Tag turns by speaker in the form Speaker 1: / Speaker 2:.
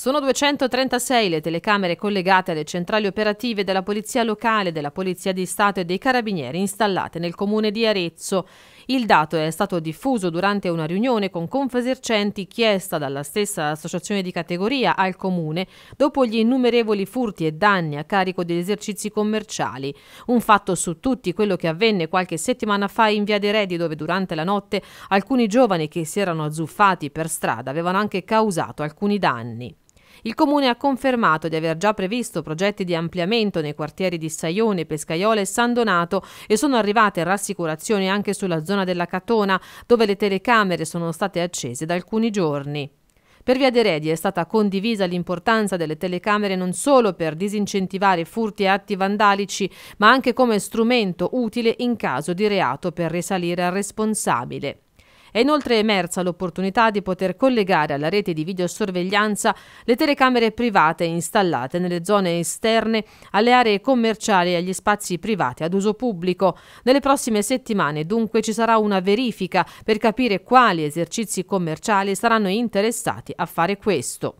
Speaker 1: Sono 236 le telecamere collegate alle centrali operative della Polizia Locale, della Polizia di Stato e dei Carabinieri installate nel comune di Arezzo. Il dato è stato diffuso durante una riunione con Confesercenti chiesta dalla stessa associazione di categoria al comune dopo gli innumerevoli furti e danni a carico degli esercizi commerciali. Un fatto su tutti quello che avvenne qualche settimana fa in Via dei Redi dove durante la notte alcuni giovani che si erano azzuffati per strada avevano anche causato alcuni danni. Il Comune ha confermato di aver già previsto progetti di ampliamento nei quartieri di Saione, Pescaiola e San Donato e sono arrivate rassicurazioni anche sulla zona della Catona, dove le telecamere sono state accese da alcuni giorni. Per via dei Redi è stata condivisa l'importanza delle telecamere non solo per disincentivare furti e atti vandalici, ma anche come strumento utile in caso di reato per risalire al responsabile. È inoltre emersa l'opportunità di poter collegare alla rete di videosorveglianza le telecamere private installate nelle zone esterne alle aree commerciali e agli spazi privati ad uso pubblico. Nelle prossime settimane dunque ci sarà una verifica per capire quali esercizi commerciali saranno interessati a fare questo.